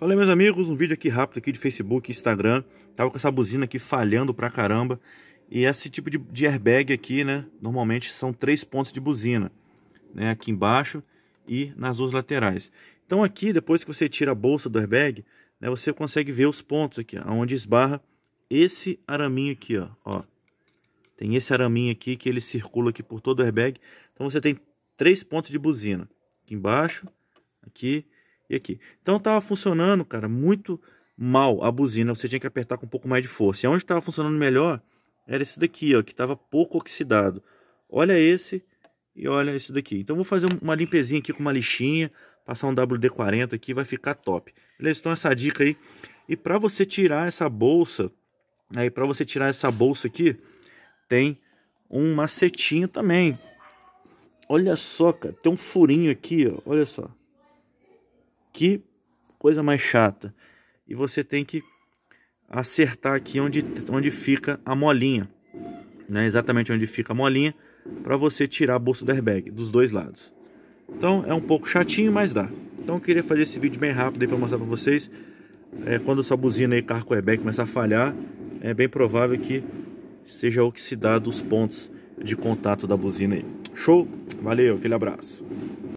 Falei meus amigos, um vídeo aqui rápido aqui de Facebook, Instagram. Tava com essa buzina aqui falhando pra caramba. E esse tipo de, de airbag aqui, né? Normalmente são três pontos de buzina, né? Aqui embaixo e nas duas laterais. Então aqui, depois que você tira a bolsa do airbag, né? Você consegue ver os pontos aqui, aonde esbarra esse araminho aqui, ó. ó. Tem esse araminho aqui que ele circula aqui por todo o airbag. Então você tem três pontos de buzina. Aqui embaixo, aqui e aqui. Então estava funcionando, cara, muito mal a buzina, você tinha que apertar com um pouco mais de força. E onde estava funcionando melhor era esse daqui, ó, que estava pouco oxidado. Olha esse e olha esse daqui. Então vou fazer uma limpezinha aqui com uma lixinha, passar um WD-40 aqui, vai ficar top. Beleza? Então essa dica aí. E para você tirar essa bolsa, aí para você tirar essa bolsa aqui, tem um macetinho também. Olha só, cara, tem um furinho aqui, ó, olha só. Que coisa mais chata. E você tem que acertar aqui onde, onde fica a molinha. Né? Exatamente onde fica a molinha. Para você tirar a bolsa do airbag dos dois lados. Então é um pouco chatinho, mas dá. Então eu queria fazer esse vídeo bem rápido para mostrar para vocês. É, quando sua buzina e carro com airbag começar a falhar, é bem provável que esteja oxidado os pontos de contato da buzina aí. Show? Valeu, aquele abraço.